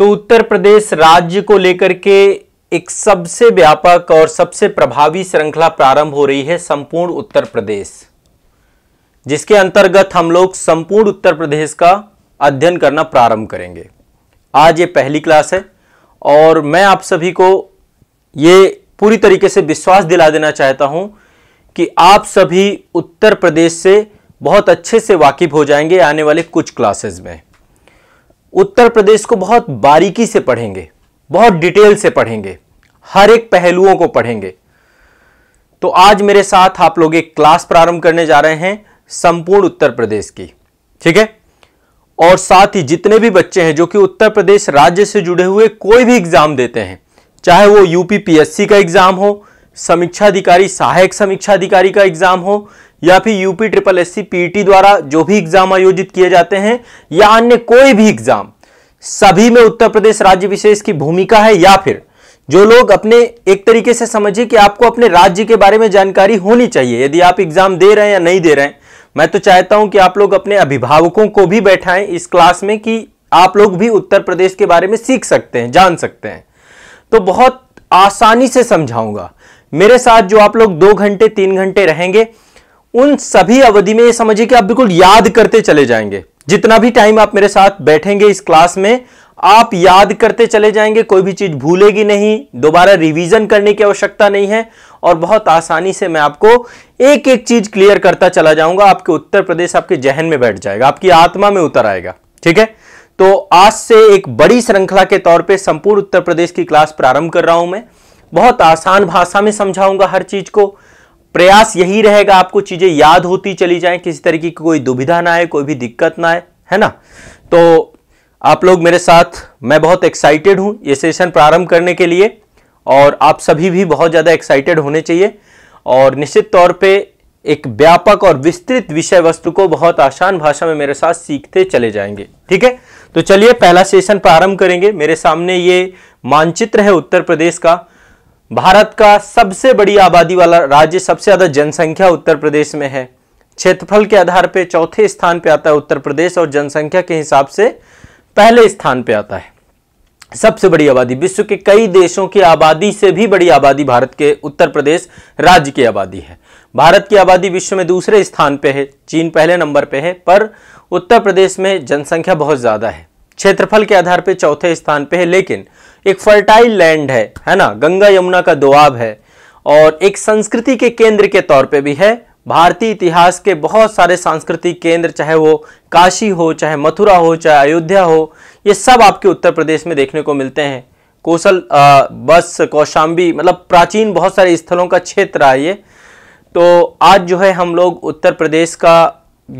तो उत्तर प्रदेश राज्य को लेकर के एक सबसे व्यापक और सबसे प्रभावी श्रृंखला प्रारंभ हो रही है संपूर्ण उत्तर प्रदेश जिसके अंतर्गत हम लोग संपूर्ण उत्तर प्रदेश का अध्ययन करना प्रारंभ करेंगे आज ये पहली क्लास है और मैं आप सभी को ये पूरी तरीके से विश्वास दिला देना चाहता हूं कि आप सभी उत्तर प्रदेश से बहुत अच्छे से वाकिफ हो जाएंगे आने वाले कुछ क्लासेस में उत्तर प्रदेश को बहुत बारीकी से पढ़ेंगे बहुत डिटेल से पढ़ेंगे हर एक पहलुओं को पढ़ेंगे तो आज मेरे साथ आप लोग एक क्लास प्रारंभ करने जा रहे हैं संपूर्ण उत्तर प्रदेश की ठीक है और साथ ही जितने भी बच्चे हैं जो कि उत्तर प्रदेश राज्य से जुड़े हुए कोई भी एग्जाम देते हैं चाहे वो यूपीपीएससी का एग्जाम हो समीक्षा अधिकारी सहायक समीक्षा अधिकारी का एग्जाम हो या फिर यूपी ट्रिपल एस सी द्वारा जो भी एग्जाम आयोजित किए जाते हैं या अन्य कोई भी एग्जाम सभी में उत्तर प्रदेश राज्य विशेष की भूमिका है या फिर जो लोग अपने एक तरीके से समझिए कि आपको अपने राज्य के बारे में जानकारी होनी चाहिए यदि आप एग्जाम दे रहे हैं या नहीं दे रहे हैं मैं तो चाहता हूं कि आप लोग अपने अभिभावकों को भी बैठाएं इस क्लास में कि आप लोग भी उत्तर प्रदेश के बारे में सीख सकते हैं जान सकते हैं तो बहुत आसानी से समझाऊंगा मेरे साथ जो आप लोग दो घंटे तीन घंटे रहेंगे उन सभी अवधि में ये समझिए कि आप बिल्कुल याद करते चले जाएंगे जितना भी टाइम आप मेरे साथ बैठेंगे इस क्लास में आप याद करते चले जाएंगे कोई भी चीज भूलेगी नहीं दोबारा रिवीजन करने की आवश्यकता नहीं है और बहुत आसानी से मैं आपको एक एक चीज क्लियर करता चला जाऊंगा आपके उत्तर प्रदेश आपके जहन में बैठ जाएगा आपकी आत्मा में उतर आएगा ठीक है तो आज से एक बड़ी श्रृंखला के तौर पर संपूर्ण उत्तर प्रदेश की क्लास प्रारंभ कर रहा हूं मैं बहुत आसान भाषा में समझाऊंगा हर चीज को प्रयास यही रहेगा आपको चीज़ें याद होती चली जाएं किसी तरीके की कोई दुविधा ना आए कोई भी दिक्कत ना आए है ना तो आप लोग मेरे साथ मैं बहुत एक्साइटेड हूं ये सेशन प्रारंभ करने के लिए और आप सभी भी बहुत ज़्यादा एक्साइटेड होने चाहिए और निश्चित तौर पे एक व्यापक और विस्तृत विषय वस्तु को बहुत आसान भाषा में मेरे साथ सीखते चले जाएंगे ठीक है तो चलिए पहला सेशन प्रारंभ करेंगे मेरे सामने ये मानचित्र है उत्तर प्रदेश का भारत का सबसे बड़ी आबादी वाला राज्य सबसे ज़्यादा जनसंख्या उत्तर प्रदेश में है क्षेत्रफल के आधार पर चौथे स्थान पर आता है उत्तर प्रदेश और जनसंख्या के हिसाब से पहले स्थान पर आता है सबसे बड़ी आबादी विश्व के कई देशों की आबादी से भी बड़ी आबादी भारत के उत्तर प्रदेश राज्य की आबादी है भारत की आबादी विश्व में दूसरे स्थान पर है चीन पहले नंबर पर है पर उत्तर प्रदेश में जनसंख्या बहुत ज़्यादा है क्षेत्रफल के आधार पर चौथे स्थान पे है लेकिन एक फर्टाइल लैंड है है ना गंगा यमुना का दुआब है और एक संस्कृति के केंद्र के तौर पे भी है भारतीय इतिहास के बहुत सारे सांस्कृतिक केंद्र चाहे वो काशी हो चाहे मथुरा हो चाहे अयोध्या हो ये सब आपके उत्तर प्रदेश में देखने को मिलते हैं कोसल बस कौशाम्बी मतलब प्राचीन बहुत सारे स्थलों का क्षेत्र है ये तो आज जो है हम लोग उत्तर प्रदेश का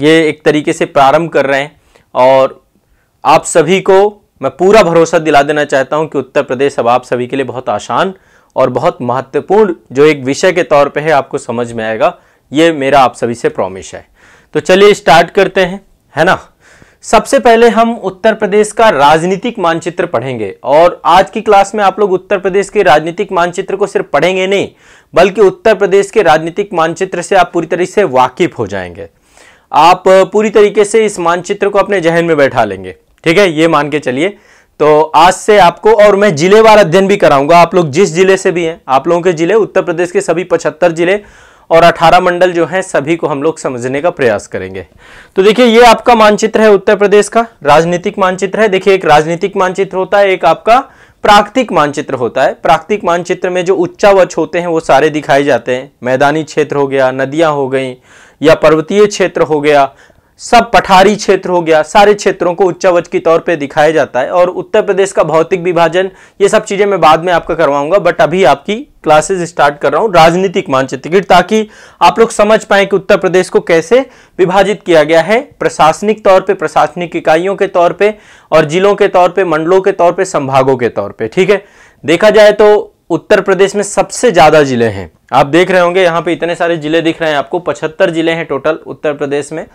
ये एक तरीके से प्रारंभ कर रहे हैं और आप सभी को मैं पूरा भरोसा दिला देना चाहता हूं कि उत्तर प्रदेश अब आप सभी के लिए बहुत आसान और बहुत महत्वपूर्ण जो एक विषय के तौर पे है आपको समझ में आएगा ये मेरा आप सभी से प्रॉमिस है तो चलिए स्टार्ट करते हैं है ना सबसे पहले हम उत्तर प्रदेश का राजनीतिक मानचित्र पढ़ेंगे और आज की क्लास में आप लोग उत्तर प्रदेश के राजनीतिक मानचित्र को सिर्फ पढ़ेंगे नहीं बल्कि उत्तर प्रदेश के राजनीतिक मानचित्र से आप पूरी तरीके से वाकिफ हो जाएंगे आप पूरी तरीके से इस मानचित्र को अपने जहन में बैठा लेंगे ठीक है ये मान के चलिए तो आज से आपको और मैं जिलेवार अध्ययन भी कराऊंगा आप लोग जिस जिले से भी हैं आप लोगों के जिले उत्तर प्रदेश के सभी पचहत्तर जिले और 18 मंडल जो हैं सभी को हम लोग समझने का प्रयास करेंगे तो देखिए ये आपका मानचित्र है उत्तर प्रदेश का राजनीतिक मानचित्र है देखिए एक राजनीतिक मानचित्र होता है एक आपका प्राकृतिक मानचित्र होता है प्राकृतिक मानचित्र में जो उच्चावच होते हैं वो सारे दिखाए जाते हैं मैदानी क्षेत्र हो गया नदियां हो गई या पर्वतीय क्षेत्र हो गया सब पठारी क्षेत्र हो गया सारे क्षेत्रों को उच्चावच के तौर पे दिखाया जाता है और उत्तर प्रदेश का भौतिक विभाजन ये सब चीज़ें मैं बाद में आपका करवाऊंगा बट अभी आपकी क्लासेस स्टार्ट कर रहा हूँ राजनीतिक मानचित्र ताकि आप लोग समझ पाए कि उत्तर प्रदेश को कैसे विभाजित किया गया है प्रशासनिक तौर पर प्रशासनिक इकाइयों के तौर पर और जिलों के तौर पर मंडलों के तौर पर संभागों के तौर पर ठीक है देखा जाए तो उत्तर प्रदेश में सबसे ज़्यादा जिले हैं आप देख रहे होंगे यहाँ पे इतने सारे जिले दिख रहे हैं आपको पचहत्तर जिले हैं टोटल उत्तर प्रदेश में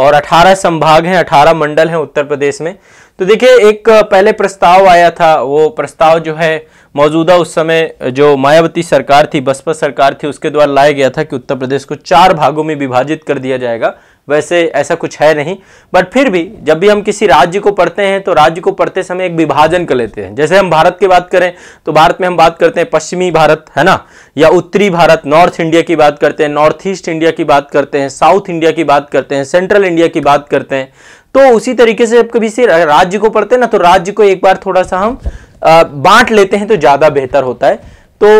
और 18 संभाग हैं 18 मंडल हैं उत्तर प्रदेश में तो देखिए एक पहले प्रस्ताव आया था वो प्रस्ताव जो है मौजूदा उस समय जो मायावती सरकार थी बसपा सरकार थी उसके द्वारा लाया गया था कि उत्तर प्रदेश को चार भागों में विभाजित कर दिया जाएगा वैसे ऐसा कुछ है नहीं बट फिर भी जब भी हम किसी राज्य को पढ़ते हैं तो राज्य को पढ़ते समय एक विभाजन कर लेते हैं जैसे हम भारत की बात करें तो भारत में हम बात करते हैं पश्चिमी भारत है ना या उत्तरी भारत नॉर्थ इंडिया की बात करते हैं नॉर्थ ईस्ट इंडिया की बात करते हैं साउथ इंडिया की बात करते हैं सेंट्रल इंडिया की बात करते हैं तो उसी तरीके से जब कभी से राज्य को पढ़ते हैं ना तो राज्य को एक बार थोड़ा सा हम बांट लेते हैं तो ज़्यादा बेहतर होता है तो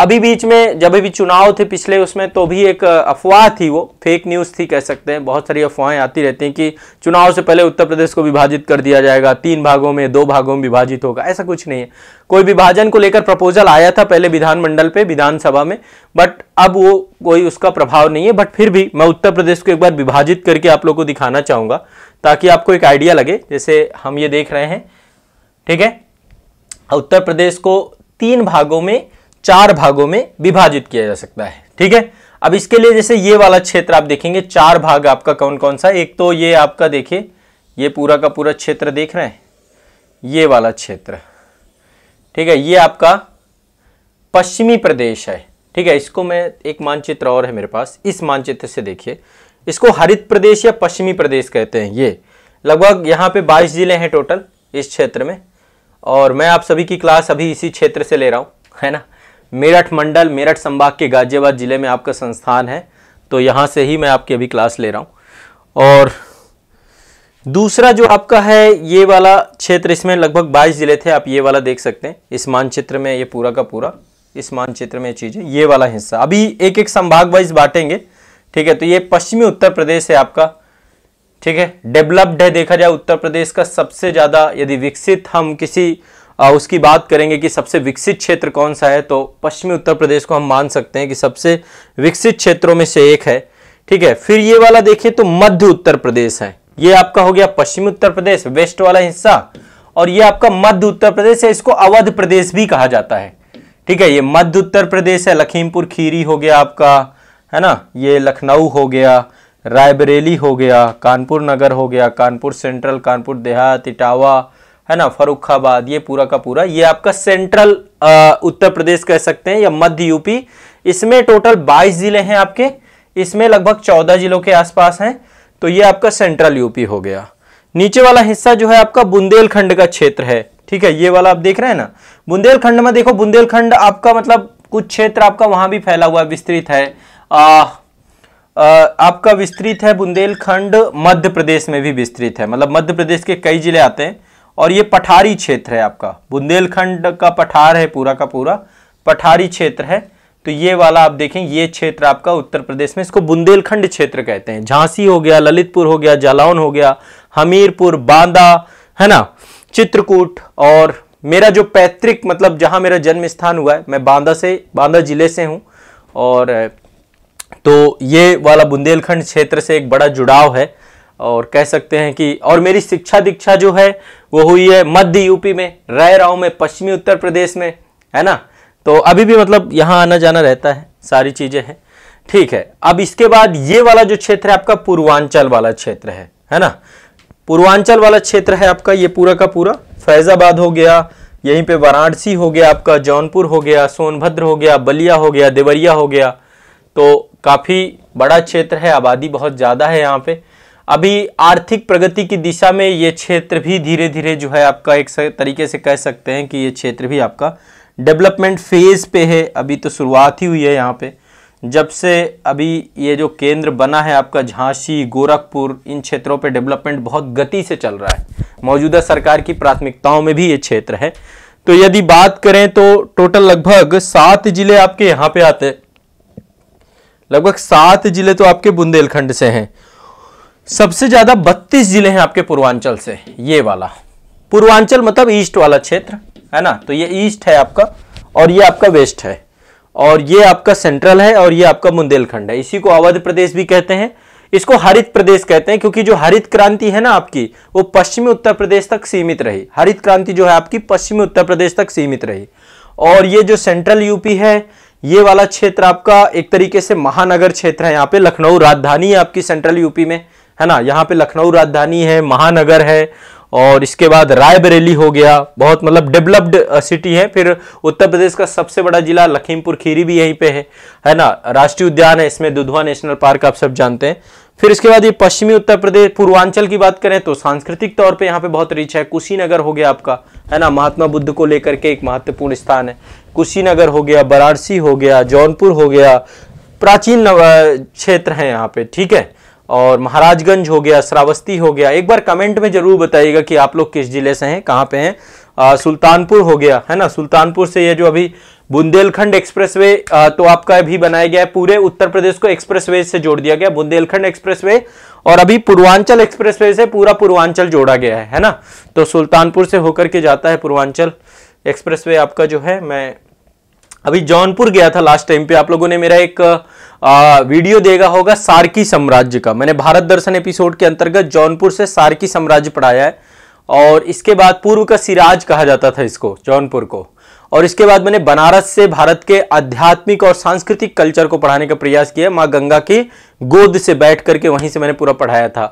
अभी बीच में जब भी चुनाव थे पिछले उसमें तो भी एक अफवाह थी वो फेक न्यूज़ थी कह सकते हैं बहुत सारी अफवाहें आती रहती हैं कि चुनाव से पहले उत्तर प्रदेश को विभाजित कर दिया जाएगा तीन भागों में दो भागों में विभाजित होगा ऐसा कुछ नहीं है कोई विभाजन को लेकर प्रपोजल आया था पहले विधानमंडल पे विधानसभा में बट अब वो कोई उसका प्रभाव नहीं है बट फिर भी मैं उत्तर प्रदेश को एक बार विभाजित करके आप लोग को दिखाना चाहूंगा ताकि आपको एक आइडिया लगे जैसे हम ये देख रहे हैं ठीक है उत्तर प्रदेश को तीन भागों में चार भागों में विभाजित किया जा सकता है ठीक है अब इसके लिए जैसे ये वाला क्षेत्र आप देखेंगे चार भाग आपका कौन कौन सा एक तो ये आपका देखिए ये पूरा का पूरा क्षेत्र देख रहे हैं ये वाला क्षेत्र ठीक है ये आपका पश्चिमी प्रदेश है ठीक है इसको मैं एक मानचित्र और है मेरे पास इस मानचित्र से देखिए इसको हरित प्रदेश या पश्चिमी प्रदेश कहते हैं ये लगभग यहाँ पे 22 जिले हैं टोटल इस क्षेत्र में और मैं आप सभी की क्लास अभी इसी क्षेत्र से ले रहा हूँ है ना मेरठ मंडल मेरठ संभाग के गाजियाबाद ज़िले में आपका संस्थान है तो यहाँ से ही मैं आपकी अभी क्लास ले रहा हूँ और दूसरा जो आपका है ये वाला क्षेत्र इसमें लगभग 22 ज़िले थे आप ये वाला देख सकते हैं इस मानचित्र में ये पूरा का पूरा इस मानचित्र में चीज है ये वाला हिस्सा अभी एक एक संभाग वाइज बांटेंगे ठीक है तो ये पश्चिमी उत्तर प्रदेश है आपका ठीक है डेवलप्ड है देखा जाए उत्तर प्रदेश का सबसे ज़्यादा यदि विकसित हम किसी उसकी बात करेंगे कि सबसे विकसित क्षेत्र कौन सा है तो पश्चिमी उत्तर प्रदेश को हम मान सकते हैं कि सबसे विकसित क्षेत्रों में से एक है ठीक है फिर ये वाला देखिए तो मध्य उत्तर प्रदेश है ये आपका हो गया पश्चिमी उत्तर प्रदेश वेस्ट वाला हिस्सा और ये आपका मध्य उत्तर प्रदेश है इसको अवध प्रदेश भी कहा जाता है ठीक है ये मध्य उत्तर प्रदेश है लखीमपुर खीरी हो गया आपका है ना ये लखनऊ हो गया रायबरेली हो गया कानपुर नगर हो गया कानपुर सेंट्रल कानपुर देहात इटावा है ना फरुखाबाद ये पूरा का पूरा ये आपका सेंट्रल उत्तर प्रदेश कह सकते हैं या मध्य यूपी इसमें टोटल 22 जिले हैं आपके इसमें लगभग 14 जिलों के आसपास हैं तो ये आपका सेंट्रल यूपी हो गया नीचे वाला हिस्सा जो है आपका बुंदेलखंड का क्षेत्र है ठीक है ये वाला आप देख रहे हैं ना बुंदेलखंड में देखो बुंदेलखंड आपका मतलब कुछ क्षेत्र आपका वहां भी फैला हुआ विस्तृत है आ, आ, आपका विस्तृत है बुंदेलखंड मध्य प्रदेश में भी विस्तृत है मतलब मध्य प्रदेश के कई जिले आते हैं और ये पठारी क्षेत्र है आपका बुंदेलखंड का पठार है पूरा का पूरा पठारी क्षेत्र है तो ये वाला आप देखें ये क्षेत्र आपका उत्तर प्रदेश में इसको बुंदेलखंड क्षेत्र कहते हैं झांसी हो गया ललितपुर हो गया जालौन हो गया हमीरपुर बांदा है ना चित्रकूट और मेरा जो पैतृक मतलब जहाँ मेरा जन्म स्थान हुआ है मैं बांदा से बांदा जिले से हूँ और तो ये वाला बुंदेलखंड क्षेत्र से एक बड़ा जुड़ाव है और कह सकते हैं कि और मेरी शिक्षा दीक्षा जो है वो हुई है मध्य यूपी में रह रहा हूँ मैं पश्चिमी उत्तर प्रदेश में है ना तो अभी भी मतलब यहाँ आना जाना रहता है सारी चीज़ें हैं ठीक है अब इसके बाद ये वाला जो क्षेत्र है आपका पूर्वांचल वाला क्षेत्र है है ना पूर्वांचल वाला क्षेत्र है आपका ये पूरा का पूरा फैजाबाद हो गया यहीं पे वाराणसी हो गया आपका जौनपुर हो गया सोनभद्र हो गया बलिया हो गया देवरिया हो गया तो काफ़ी बड़ा क्षेत्र है आबादी बहुत ज़्यादा है यहाँ पे अभी आर्थिक प्रगति की दिशा में ये क्षेत्र भी धीरे धीरे जो है आपका एक तरीके से कह सकते हैं कि ये क्षेत्र भी आपका डेवलपमेंट फेज़ पे है अभी तो शुरुआत ही हुई है यहाँ पे जब से अभी ये जो केंद्र बना है आपका झांसी गोरखपुर इन क्षेत्रों पे डेवलपमेंट बहुत गति से चल रहा है मौजूदा सरकार की प्राथमिकताओं में भी ये क्षेत्र है तो यदि बात करें तो टोटल लगभग सात जिले आपके यहाँ पे आते लगभग सात जिले तो आपके बुंदेलखंड से हैं सबसे ज्यादा बत्तीस जिले हैं आपके पूर्वांचल से ये वाला पूर्वांचल मतलब ईस्ट वाला क्षेत्र है ना तो ये ईस्ट है आपका और ये आपका वेस्ट है और ये आपका सेंट्रल है और ये आपका बुंदेलखंड है इसी को अवध प्रदेश भी कहते हैं इसको हरित प्रदेश कहते हैं क्योंकि जो हरित क्रांति है ना आपकी वो पश्चिमी उत्तर प्रदेश तक सीमित रही हरित क्रांति जो है आपकी पश्चिमी उत्तर प्रदेश तक सीमित रही और ये जो सेंट्रल यूपी है ये वाला क्षेत्र आपका एक तरीके से महानगर क्षेत्र है यहाँ पे लखनऊ राजधानी है आपकी सेंट्रल यूपी में है ना यहाँ पे लखनऊ राजधानी है महानगर है और इसके बाद रायबरेली हो गया बहुत मतलब डेवलप्ड सिटी है फिर उत्तर प्रदेश का सबसे बड़ा जिला लखीमपुर खीरी भी यहीं पे है है ना राष्ट्रीय उद्यान है इसमें दुधवा नेशनल पार्क आप सब जानते हैं फिर इसके बाद ये पश्चिमी उत्तर प्रदेश पूर्वांचल की बात करें तो सांस्कृतिक तौर पे यहाँ पे बहुत रिच है कुशीनगर हो गया आपका है ना महात्मा बुद्ध को लेकर के एक महत्वपूर्ण स्थान है कुशीनगर हो गया वाराणसी हो गया जौनपुर हो गया प्राचीन क्षेत्र है यहाँ पे ठीक है और महाराजगंज हो गया श्रावस्ती हो गया एक बार कमेंट में ज़रूर बताइएगा कि आप लोग किस ज़िले से हैं कहाँ पे हैं सुल्तानपुर हो गया है ना सुल्तानपुर से ये जो अभी बुंदेलखंड एक्सप्रेसवे तो आपका भी बनाया गया है पूरे उत्तर प्रदेश को एक्सप्रेसवे से जोड़ दिया गया बुंदेलखंड एक्सप्रेसवे और अभी पूर्वांचल एक्सप्रेसवे से पूरा पूर्वांचल जोड़ा गया है है ना तो सुल्तानपुर से होकर के जाता है पूर्वांचल एक्सप्रेसवे आपका जो है मैं अभी जौनपुर गया था लास्ट टाइम पे आप लोगों ने मेरा एक आ, वीडियो देगा होगा सारकी साम्राज्य का मैंने भारत दर्शन एपिसोड के अंतर्गत जौनपुर से सारकी साम्राज्य पढ़ाया है और इसके बाद पूर्व का सिराज कहा जाता था इसको जौनपुर को और इसके बाद मैंने बनारस से भारत के आध्यात्मिक और सांस्कृतिक कल्चर को पढ़ाने का प्रयास किया माँ गंगा की गोद से बैठ करके वहीं से मैंने पूरा पढ़ाया था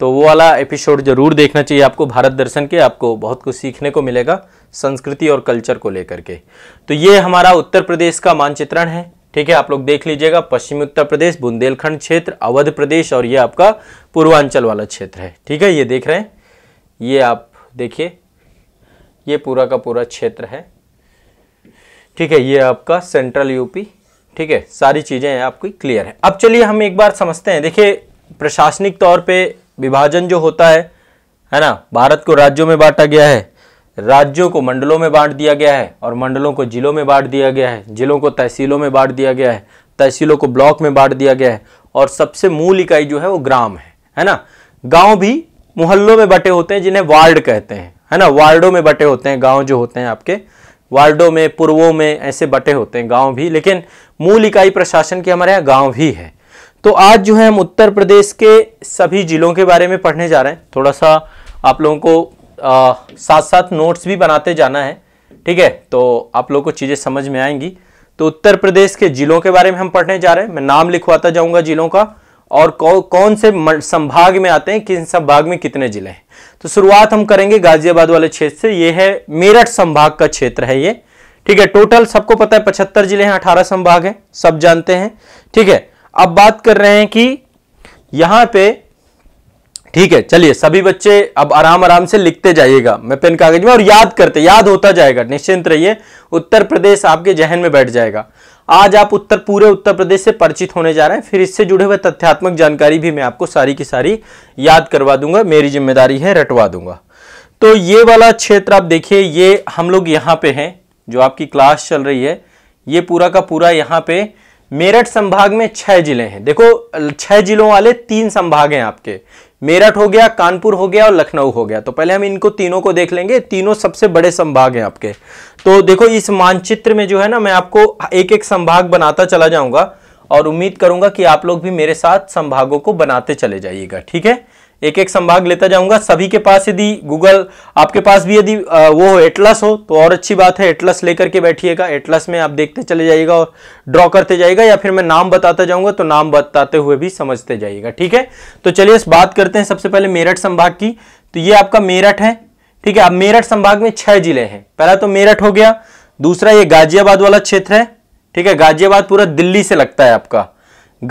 तो वो वाला एपिसोड जरूर देखना चाहिए आपको भारत दर्शन के आपको बहुत कुछ सीखने को मिलेगा संस्कृति और कल्चर को लेकर के तो ये हमारा उत्तर प्रदेश का मानचित्रण है ठीक है आप लोग देख लीजिएगा पश्चिमी उत्तर प्रदेश बुंदेलखंड क्षेत्र अवध प्रदेश और ये आपका पूर्वांचल वाला क्षेत्र है ठीक है ये देख रहे हैं ये आप देखिए ये पूरा का पूरा क्षेत्र है ठीक है ये आपका सेंट्रल यूपी ठीक है सारी चीज़ें आपकी क्लियर है अब चलिए हम एक बार समझते हैं देखिए प्रशासनिक तौर पे विभाजन जो होता है है ना भारत को राज्यों में बांटा गया है राज्यों को मंडलों में बांट दिया गया है और मंडलों को जिलों में बांट दिया गया है जिलों को तहसीलों में बांट दिया गया है तहसीलों को ब्लॉक में बांट दिया गया है और सबसे मूल इकाई जो है वो ग्राम है है ना गांव भी मोहल्लों में बटे होते हैं जिन्हें वार्ड कहते हैं है ना वार्डों में बटे होते हैं गांव जो होते हैं आपके वार्डों में पूर्वों में ऐसे बटे होते हैं गांव भी लेकिन मूल इकाई प्रशासन के हमारे यहाँ गांव ही है तो आज जो है हम उत्तर प्रदेश के सभी जिलों के बारे में पढ़ने जा रहे हैं थोड़ा सा आप लोगों को आ, साथ साथ नोट्स भी बनाते जाना है ठीक है तो आप लोगों को चीज़ें समझ में आएंगी तो उत्तर प्रदेश के जिलों के बारे में हम पढ़ने जा रहे हैं मैं नाम लिखवाता जाऊंगा जिलों का और कौ, कौन से संभाग में आते हैं किन संभाग में कितने जिले हैं तो शुरुआत हम करेंगे गाजियाबाद वाले क्षेत्र से ये है मेरठ संभाग का क्षेत्र है ये ठीक है टोटल सबको पता है पचहत्तर जिले हैं अठारह संभाग हैं सब जानते हैं ठीक है अब बात कर रहे हैं कि यहाँ पे ठीक है चलिए सभी बच्चे अब आराम आराम से लिखते जाइएगा मैं पेन कागज में और याद करते याद होता जाएगा निश्चिंत रहिए उत्तर प्रदेश आपके जहन में बैठ जाएगा आज आप उत्तर पूरे उत्तर प्रदेश से परिचित होने जा रहे हैं फिर इससे जुड़े हुए तथ्यात्मक जानकारी भी मैं आपको सारी की सारी याद करवा दूंगा मेरी जिम्मेदारी है रटवा दूंगा तो ये वाला क्षेत्र आप देखिए ये हम लोग यहाँ पे हैं जो आपकी क्लास चल रही है ये पूरा का पूरा यहाँ पे मेरठ संभाग में छह जिले हैं देखो छह जिलों वाले तीन संभाग हैं आपके मेरठ हो गया कानपुर हो गया और लखनऊ हो गया तो पहले हम इनको तीनों को देख लेंगे तीनों सबसे बड़े संभाग हैं आपके तो देखो इस मानचित्र में जो है ना मैं आपको एक एक संभाग बनाता चला जाऊंगा और उम्मीद करूंगा कि आप लोग भी मेरे साथ संभागों को बनाते चले जाइएगा ठीक है एक एक संभाग लेता जाऊंगा सभी के पास यदि गूगल आपके पास भी यदि वो हो एटलस हो तो और अच्छी बात है एटलस लेकर के बैठिएगा एटलस में आप देखते चले जाइएगा और ड्रॉ करते जाइएगा या फिर मैं नाम बताता जाऊंगा तो नाम बताते हुए भी समझते जाइएगा ठीक है तो चलिए इस बात करते हैं सबसे पहले मेरठ संभाग की तो ये आपका मेरठ है ठीक है अब मेरठ संभाग में छह जिले हैं पहला तो मेरठ हो गया दूसरा ये गाजियाबाद वाला क्षेत्र है ठीक है गाजियाबाद पूरा दिल्ली से लगता है आपका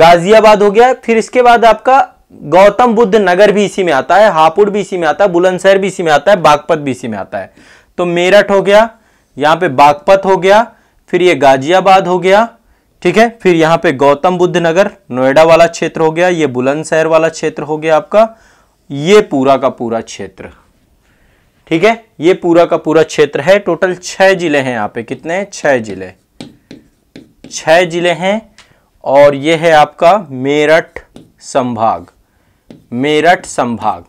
गाजियाबाद हो गया फिर इसके बाद आपका गौतम बुद्ध नगर भी इसी में आता है हापुड़ भी इसी में आता है बुलंदशहर भी इसी में आता है बागपत भी इसी में आता है तो मेरठ हो गया यहां पे बागपत हो गया फिर ये गाजियाबाद हो गया ठीक है फिर यहां पे गौतम बुद्ध नगर नोएडा वाला क्षेत्र हो गया ये बुलंदशहर वाला क्षेत्र हो गया आपका ये पूरा का पूरा क्षेत्र ठीक है ये पूरा का पूरा क्षेत्र है टोटल छह जिले हैं यहां पे कितने छह जिले छह जिले हैं और ये है आपका मेरठ संभाग मेरठ संभाग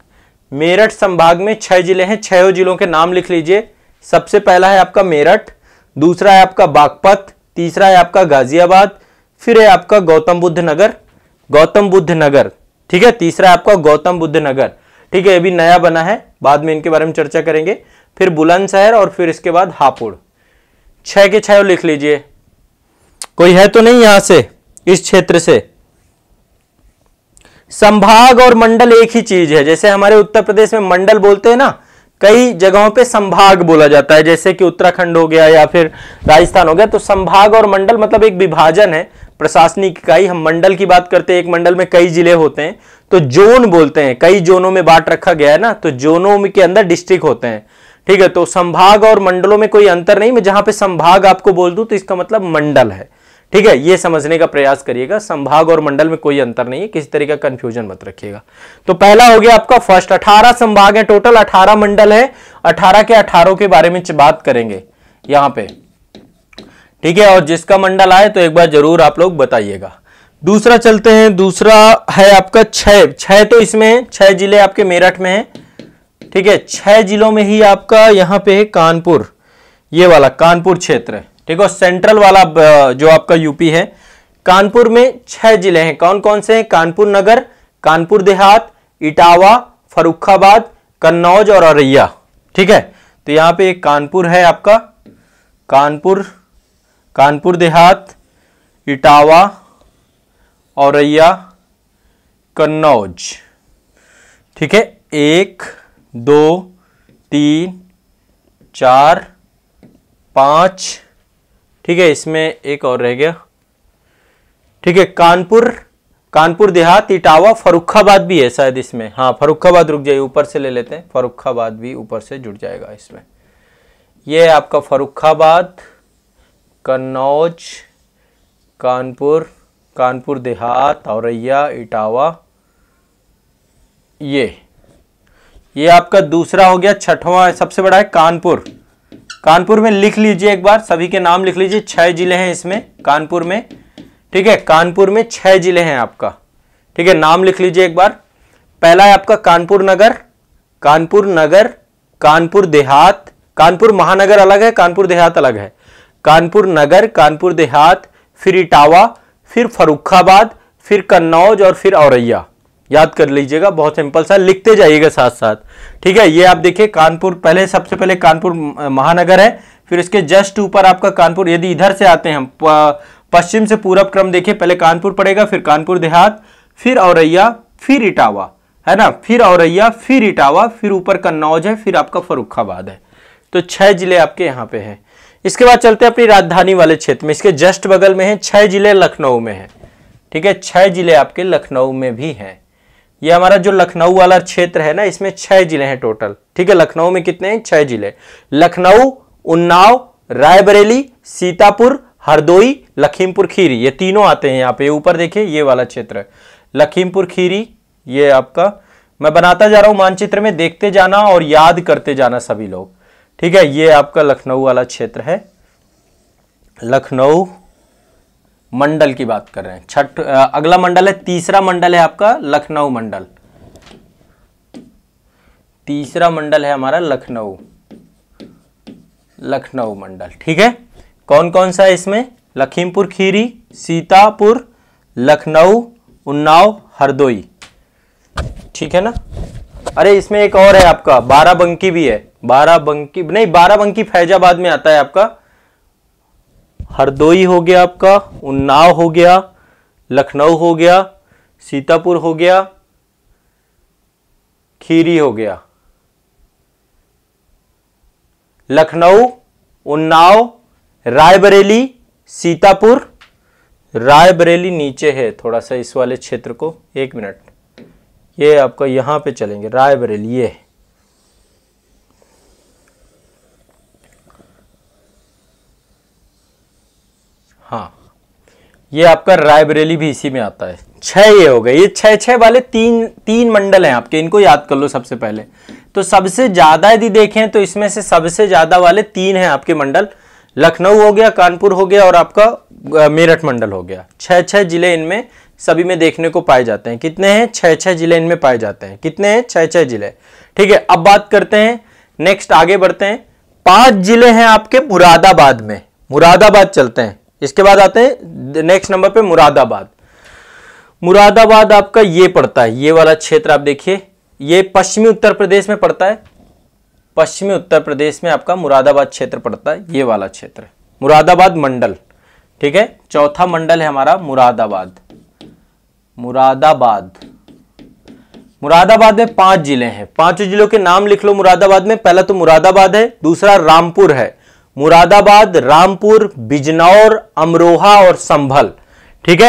मेरठ संभाग में छह जिले हैं छह जिलों के नाम लिख लीजिए सबसे पहला है आपका मेरठ दूसरा है आपका बागपत तीसरा है आपका गाजियाबाद फिर है आपका गौतम बुद्ध नगर गौतम बुद्ध नगर ठीक है तीसरा है आपका गौतम बुद्ध नगर ठीक है ये भी नया बना है बाद में इनके बारे में चर्चा करेंगे फिर बुलंदशहर और फिर इसके बाद हापुड़ छह के छह लिख लीजिए कोई है तो नहीं यहां से इस क्षेत्र से संभाग और मंडल एक ही चीज है जैसे हमारे उत्तर प्रदेश में मंडल बोलते हैं ना कई जगहों पे संभाग बोला जाता है जैसे कि उत्तराखंड हो गया या फिर राजस्थान हो गया तो संभाग और मंडल मतलब एक विभाजन है प्रशासनिक इकाई हम मंडल की बात करते हैं एक मंडल में कई जिले होते हैं तो जोन बोलते हैं कई जोनों में बांट रखा गया है ना तो जोनों के अंदर डिस्ट्रिक्ट होते हैं ठीक है तो संभाग और मंडलों में कोई अंतर नहीं मैं जहां पे संभाग आपको बोल दूं तो इसका मतलब मंडल है ठीक है ये समझने का प्रयास करिएगा संभाग और मंडल में कोई अंतर नहीं है किसी तरीके का कंफ्यूजन मत रखिएगा तो पहला हो गया आपका फर्स्ट अठारह संभाग है टोटल अठारह मंडल है अठारह के अठारह के बारे में बात करेंगे यहां पे ठीक है और जिसका मंडल आए तो एक बार जरूर आप लोग बताइएगा दूसरा चलते हैं दूसरा है आपका छह छह तो इसमें छह जिले आपके मेरठ में है ठीक है छह जिलों में ही आपका यहां पे है कानपुर ये वाला कानपुर क्षेत्र है ठीक है सेंट्रल वाला जो आपका यूपी है कानपुर में छह जिले हैं कौन कौन से हैं कानपुर नगर कानपुर देहात इटावा फरुखाबाद कन्नौज और औरैया ठीक है तो यहां पे कानपुर है आपका कानपुर कानपुर देहात इटावा औरैया कन्नौज ठीक है एक दो तीन चार पांच ठीक है इसमें एक और रह गया ठीक है कानपुर कानपुर देहात इटावा फरुखाबाद भी है शायद इसमें हाँ फरुखाबाद रुक जाइए ऊपर से ले लेते हैं फरुखाबाद भी ऊपर से जुड़ जाएगा इसमें यह है आपका फरुखाबाद कन्नौज कानपुर कानपुर देहात औरैया इटावा ये ये आपका दूसरा हो गया छठवां सबसे बड़ा है कानपुर कानपुर में लिख लीजिए एक बार सभी के नाम लिख लीजिए छह जिले हैं इसमें कानपुर में ठीक है कानपुर में छह जिले हैं आपका ठीक है नाम लिख लीजिए एक बार पहला है आपका कानपुर नगर कानपुर नगर कानपुर देहात कानपुर महानगर अलग है कानपुर देहात अलग है कानपुर नगर कानपुर देहात फिर इटावा फिर फरुखाबाद फिर कन्नौज और फिर औरैया याद कर लीजिएगा बहुत सिंपल सा लिखते जाइएगा साथ साथ ठीक है ये आप देखिए कानपुर पहले सबसे पहले कानपुर महानगर है फिर इसके जस्ट ऊपर आपका कानपुर यदि इधर से आते हैं हम पश्चिम से पूरब क्रम देखिए पहले कानपुर पड़ेगा फिर कानपुर देहात फिर औरैया फिर इटावा है ना फिर औरैया फिर इटावा फिर ऊपर कन्नौज है फिर आपका फरुखाबाद है तो छह जिले आपके यहाँ पे हैं इसके बाद चलते हैं अपनी राजधानी वाले क्षेत्र में इसके जस्ट बगल में है छह जिले लखनऊ में है ठीक है छह जिले आपके लखनऊ में भी हैं ये हमारा जो लखनऊ वाला क्षेत्र है ना इसमें छह जिले हैं टोटल ठीक है लखनऊ में कितने हैं छह जिले लखनऊ उन्नाव रायबरेली सीतापुर हरदोई लखीमपुर खीरी ये तीनों आते हैं यहाँ पे ऊपर देखिए ये वाला क्षेत्र लखीमपुर खीरी ये आपका मैं बनाता जा रहा हूं मानचित्र में देखते जाना और याद करते जाना सभी लोग ठीक है ये आपका लखनऊ वाला क्षेत्र है लखनऊ मंडल की बात कर रहे हैं छठ अगला मंडल है तीसरा मंडल है आपका लखनऊ मंडल तीसरा मंडल है हमारा लखनऊ लखनऊ मंडल ठीक है कौन कौन सा है इसमें लखीमपुर खीरी सीतापुर लखनऊ उन्नाव हरदोई ठीक है ना अरे इसमें एक और है आपका बाराबंकी भी है बाराबंकी नहीं बाराबंकी फैजाबाद में आता है आपका हरदोई हो गया आपका उन्नाव हो गया लखनऊ हो गया सीतापुर हो गया खीरी हो गया लखनऊ उन्नाव रायबरेली सीतापुर रायबरेली नीचे है थोड़ा सा इस वाले क्षेत्र को एक मिनट ये आपका यहाँ पे चलेंगे रायबरेली ये है हाँ ये आपका रायबरेली भी इसी में आता है छह ये हो गए ये छह छह वाले तीन तीन मंडल हैं आपके इनको याद कर लो सबसे पहले तो सबसे ज़्यादा यदि देखें तो इसमें से सबसे ज़्यादा वाले तीन हैं आपके मंडल लखनऊ हो गया कानपुर हो गया और आपका मेरठ मंडल हो गया छह छह जिले इनमें सभी में देखने को पाए जाते हैं कितने हैं छह छह जिले इनमें पाए जाते हैं कितने हैं छह छः जिले ठीक है अब बात करते हैं नेक्स्ट आगे बढ़ते हैं पांच जिले हैं आपके मुरादाबाद में मुरादाबाद चलते हैं इसके बाद आते हैं नेक्स्ट नंबर पे मुरादाबाद मुरादाबाद आपका ये पड़ता है ये वाला क्षेत्र आप देखिए ये पश्चिमी उत्तर प्रदेश में पड़ता है पश्चिमी उत्तर प्रदेश में आपका मुरादाबाद क्षेत्र पड़ता है ये वाला क्षेत्र मुरादाबाद मंडल ठीक है चौथा मंडल है हमारा मुरादाबाद मुरादाबाद मुरादाबाद में पांच जिले हैं पांचों जिलों के नाम लिख लो मुरादाबाद में पहला तो मुरादाबाद है दूसरा रामपुर है मुरादाबाद रामपुर बिजनौर अमरोहा और संभल ठीक है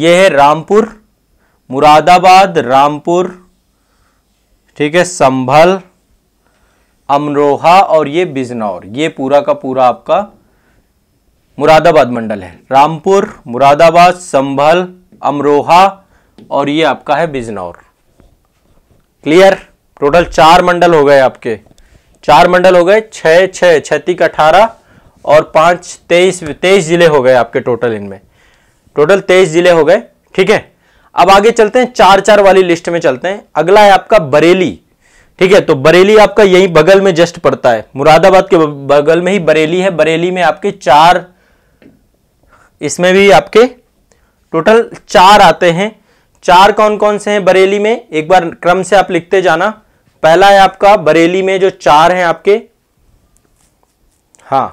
यह है रामपुर मुरादाबाद रामपुर ठीक है संभल अमरोहा और ये बिजनौर ये पूरा का पूरा आपका मुरादाबाद मंडल है रामपुर मुरादाबाद संभल अमरोहा और ये आपका है बिजनौर क्लियर टोटल चार मंडल हो गए आपके चार मंडल हो गए छह छह छत्तीस अठारह और पांच तेईस तेईस जिले हो गए आपके टोटल इनमें टोटल तेईस जिले हो गए ठीक है अब आगे चलते हैं चार चार वाली लिस्ट में चलते हैं अगला है आपका बरेली ठीक है तो बरेली आपका यही बगल में जस्ट पड़ता है मुरादाबाद के बगल में ही बरेली है बरेली में आपके चार इसमें भी आपके टोटल चार आते हैं चार कौन कौन से हैं बरेली में एक बार क्रम से आप लिखते जाना पहला है आपका बरेली में जो चार हैं आपके हां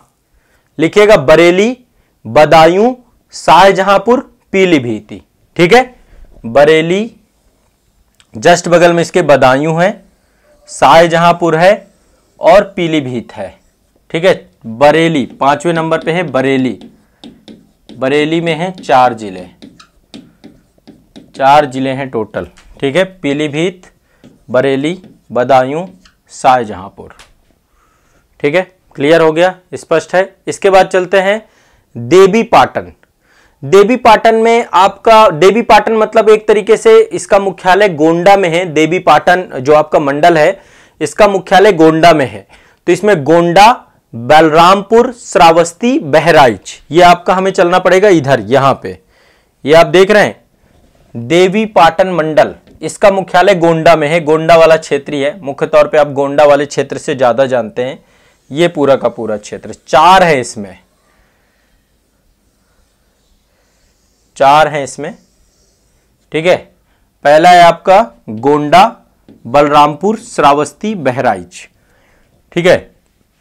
लिखिएगा बरेली बदायूं शाहजहांपुर पीलीभीत ठीक है बरेली जस्ट बगल में इसके बदायूं है शाहजहांपुर है और पीलीभीत है ठीक है बरेली पांचवें नंबर पे है बरेली बरेली में है चार जिले चार जिले हैं टोटल ठीक है पीलीभीत बरेली बदायूं शाहजहांपुर ठीक है क्लियर हो गया स्पष्ट है इसके बाद चलते हैं देवी पाटन देवी पाटन में आपका देवी पाटन मतलब एक तरीके से इसका मुख्यालय गोंडा में है देवी पाटन जो आपका मंडल है इसका मुख्यालय गोंडा में है तो इसमें गोंडा बलरामपुर श्रावस्ती बहराइच ये आपका हमें चलना पड़ेगा इधर यहां पे ये आप देख रहे हैं देवी पाटन मंडल इसका मुख्यालय गोंडा में है गोंडा वाला क्षेत्र ही है मुख्य तौर पे आप गोंडा वाले क्षेत्र से ज़्यादा जानते हैं ये पूरा का पूरा क्षेत्र चार है इसमें चार है इसमें ठीक है पहला है आपका गोंडा बलरामपुर श्रावस्ती बहराइच ठीक है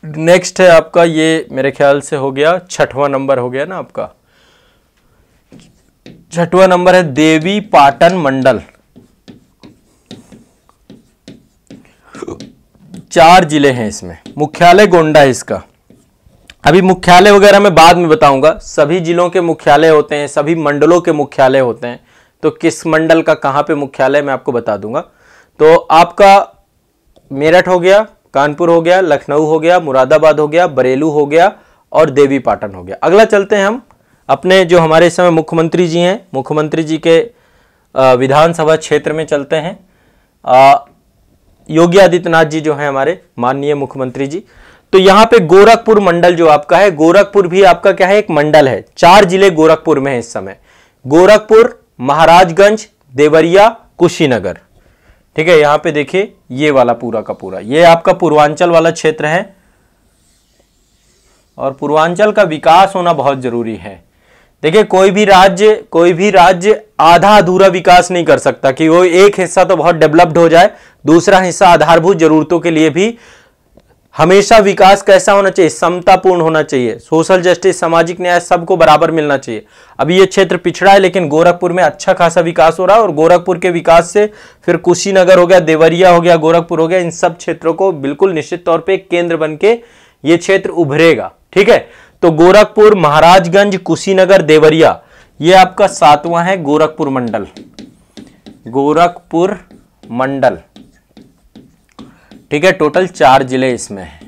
नेक्स्ट है आपका ये मेरे ख्याल से हो गया छठवां नंबर हो गया ना आपका छठवां नंबर है देवी पाटन मंडल चार जिले हैं इसमें मुख्यालय गोंडा इसका अभी मुख्यालय वगैरह मैं बाद में बताऊंगा सभी जिलों के मुख्यालय होते हैं सभी मंडलों के मुख्यालय होते हैं तो किस मंडल का कहाँ पे मुख्यालय मैं आपको बता दूंगा तो आपका मेरठ हो गया कानपुर हो गया लखनऊ हो गया मुरादाबाद हो गया बरेलू हो गया और देवी पाटन हो गया अगला चलते हैं हम अपने जो हमारे समय मुख्यमंत्री जी हैं मुख्यमंत्री जी के विधानसभा क्षेत्र में चलते हैं योगी आदित्यनाथ जी जो है हमारे माननीय मुख्यमंत्री जी तो यहां पे गोरखपुर मंडल जो आपका है गोरखपुर भी आपका क्या है एक मंडल है चार जिले गोरखपुर में है इस समय गोरखपुर महाराजगंज देवरिया कुशीनगर ठीक है यहां पे देखिए ये वाला पूरा का पूरा ये आपका पूर्वांचल वाला क्षेत्र है और पूर्वांचल का विकास होना बहुत जरूरी है देखिए कोई भी राज्य कोई भी राज्य आधा अधूरा विकास नहीं कर सकता कि वो एक हिस्सा तो बहुत डेवलप्ड हो जाए दूसरा हिस्सा आधारभूत जरूरतों के लिए भी हमेशा विकास कैसा होना चाहिए समतापूर्ण होना चाहिए सोशल जस्टिस सामाजिक न्याय सबको बराबर मिलना चाहिए अभी ये क्षेत्र पिछड़ा है लेकिन गोरखपुर में अच्छा खासा विकास हो रहा है और गोरखपुर के विकास से फिर कुशीनगर हो गया देवरिया हो गया गोरखपुर हो गया इन सब क्षेत्रों को बिल्कुल निश्चित तौर पर केंद्र बन के ये क्षेत्र उभरेगा ठीक है तो गोरखपुर महाराजगंज कुशीनगर देवरिया ये आपका सातवां है गोरखपुर मंडल गोरखपुर मंडल ठीक है टोटल चार जिले इसमें है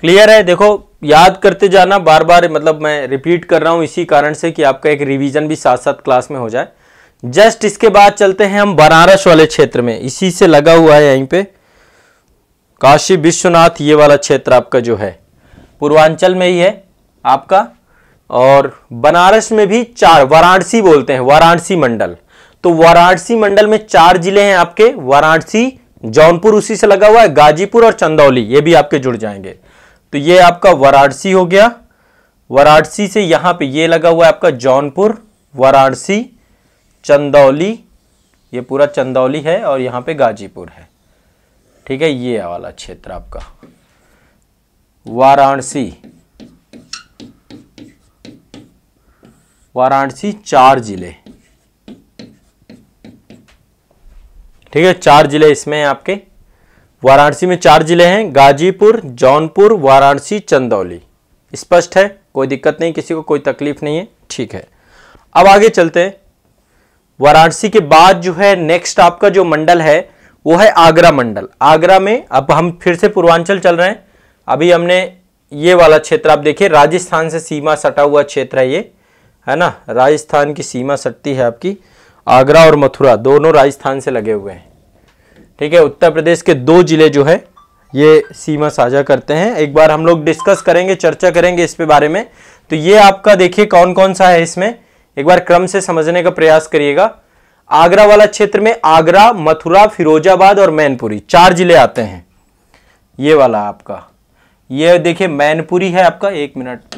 क्लियर है देखो याद करते जाना बार बार मतलब मैं रिपीट कर रहा हूं इसी कारण से कि आपका एक रिवीजन भी साथ साथ क्लास में हो जाए जस्ट इसके बाद चलते हैं हम बनारस वाले क्षेत्र में इसी से लगा हुआ है यहीं पे काशी विश्वनाथ ये वाला क्षेत्र आपका जो है पूर्वांचल में ही है आपका और बनारस में भी चार वाराणसी बोलते हैं वाराणसी मंडल तो वाराणसी मंडल में चार जिले हैं आपके वाराणसी जौनपुर उसी से लगा हुआ है गाजीपुर और चंदौली ये भी आपके जुड़ जाएंगे तो ये आपका वाराणसी हो गया वाराणसी से यहाँ पे ये लगा हुआ है आपका जौनपुर वाराणसी चंदौली ये पूरा चंदौली है और यहाँ पे गाजीपुर है ठीक है ये वाला क्षेत्र आपका वाराणसी वाराणसी चार जिले ठीक है चार जिले इसमें हैं आपके वाराणसी में चार जिले हैं गाजीपुर जौनपुर वाराणसी चंदौली स्पष्ट है कोई दिक्कत नहीं किसी को कोई तकलीफ नहीं है ठीक है अब आगे चलते हैं वाराणसी के बाद जो है नेक्स्ट आपका जो मंडल है वो है आगरा मंडल आगरा में अब हम फिर से पूर्वांचल चल रहे हैं अभी हमने ये वाला क्षेत्र आप देखिए राजस्थान से सीमा सटा हुआ क्षेत्र है ये है ना राजस्थान की सीमा सटती है आपकी आगरा और मथुरा दोनों राजस्थान से लगे हुए हैं ठीक है उत्तर प्रदेश के दो जिले जो है ये सीमा साझा करते हैं एक बार हम लोग डिस्कस करेंगे चर्चा करेंगे इस पे बारे में तो ये आपका देखिए कौन कौन सा है इसमें एक बार क्रम से समझने का प्रयास करिएगा आगरा वाला क्षेत्र में आगरा मथुरा फिरोजाबाद और मैनपुरी चार जिले आते हैं ये वाला आपका ये देखिए मैनपुरी है आपका एक मिनट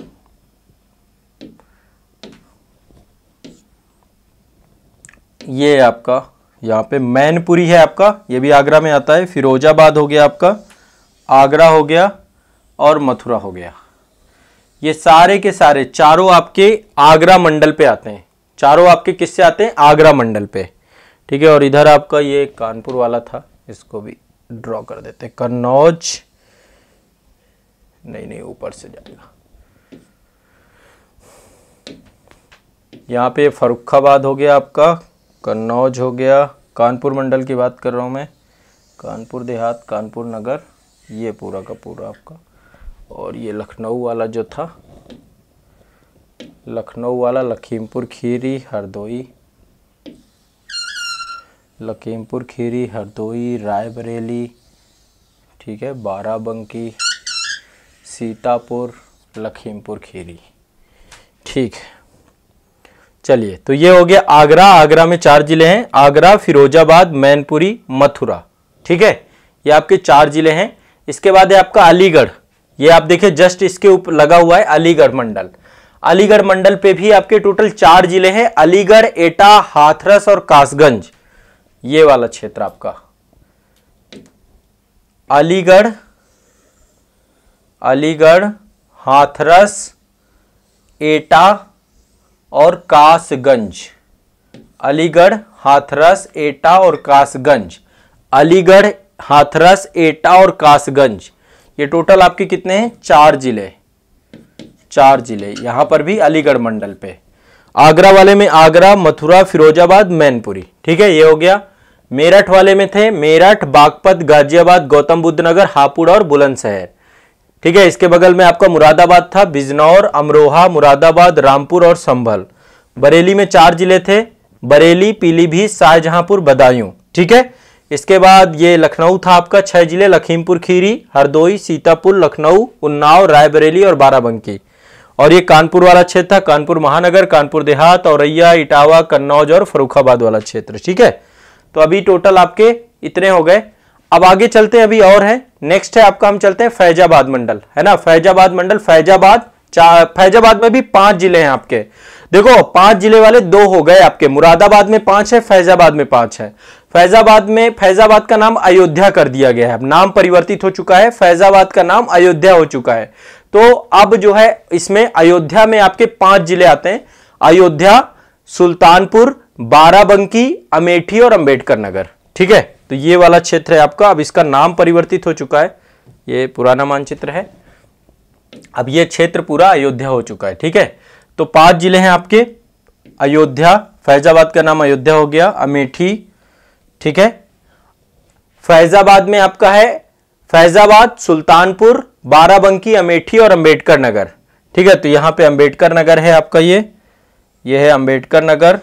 ये आपका यहाँ पे मैनपुरी है आपका ये भी आगरा में आता है फिरोजाबाद हो गया आपका आगरा हो गया और मथुरा हो गया ये सारे के सारे चारों आपके आगरा मंडल पे आते हैं चारों आपके किससे आते हैं आगरा मंडल पे ठीक है और इधर आपका ये कानपुर वाला था इसको भी ड्रॉ कर देते कन्नौज नहीं नहीं ऊपर से जाएगा यहाँ पे फरुखाबाद हो गया आपका कन्नौज हो गया कानपुर मंडल की बात कर रहा हूँ मैं कानपुर देहात कानपुर नगर ये पूरा का पूरा आपका और ये लखनऊ वाला जो था लखनऊ वाला लखीमपुर खीरी हरदोई लखीमपुर खीरी हरदोई रायबरेली ठीक है बाराबंकी सीतापुर लखीमपुर खीरी ठीक है चलिए तो ये हो गया आगरा आगरा में चार जिले हैं आगरा फिरोजाबाद मैनपुरी मथुरा ठीक है ये आपके चार जिले हैं इसके बाद है आपका अलीगढ़ ये आप देखिए जस्ट इसके ऊपर लगा हुआ है अलीगढ़ मंडल अलीगढ़ मंडल पे भी आपके टोटल चार जिले हैं अलीगढ़ एटा हाथरस और कासगंज ये वाला क्षेत्र आपका अलीगढ़ अलीगढ़ हाथरस एटा और कासगंज अलीगढ़ हाथरस एटा और कासगंज अलीगढ़ हाथरस एटा और कासगंज ये टोटल आपके कितने हैं चार जिले चार जिले यहाँ पर भी अलीगढ़ मंडल पे आगरा वाले में आगरा मथुरा फिरोजाबाद मैनपुरी ठीक है ये हो गया मेरठ वाले में थे मेरठ बागपत गाजियाबाद गौतम बुद्ध नगर हापुड़ और बुलंदशहर ठीक है इसके बगल में आपका मुरादाबाद था बिजनौर अमरोहा मुरादाबाद रामपुर और संभल बरेली में चार जिले थे बरेली पीलीभीत शाहजहांपुर बदायूं ठीक है इसके बाद ये लखनऊ था आपका छह जिले लखीमपुर खीरी हरदोई सीतापुर लखनऊ उन्नाव रायबरेली और बाराबंकी और ये कानपुर वाला क्षेत्र था कानपुर महानगर कानपुर देहात औरैया इटावा कन्नौज और फरुखाबाद वाला क्षेत्र ठीक है तो अभी टोटल आपके इतने हो गए अब आगे चलते हैं अभी और है नेक्स्ट है आपका हम चलते हैं फैजाबाद मंडल है ना फैजाबाद मंडल फैजाबाद फैजाबाद में भी पांच जिले हैं आपके देखो पांच जिले वाले दो हो गए आपके मुरादाबाद में पांच है फैजाबाद में पांच है फैजाबाद में फैजाबाद का नाम अयोध्या कर दिया गया है नाम परिवर्तित हो चुका है फैजाबाद का नाम अयोध्या हो चुका है तो अब जो है इसमें अयोध्या में आपके पांच जिले आते हैं अयोध्या सुल्तानपुर बाराबंकी अमेठी और अंबेडकर नगर ठीक है तो ये वाला क्षेत्र है आपका अब इसका नाम परिवर्तित हो चुका है ये पुराना मानचित्र है अब ये क्षेत्र पूरा अयोध्या हो चुका है ठीक है तो पांच जिले हैं आपके अयोध्या फैजाबाद का नाम अयोध्या हो गया अमेठी ठीक है फैजाबाद में आपका है फैजाबाद सुल्तानपुर बाराबंकी अमेठी और अंबेडकर नगर ठीक है तो यहां पे अंबेडकर नगर है आपका ये ये है अंबेडकर नगर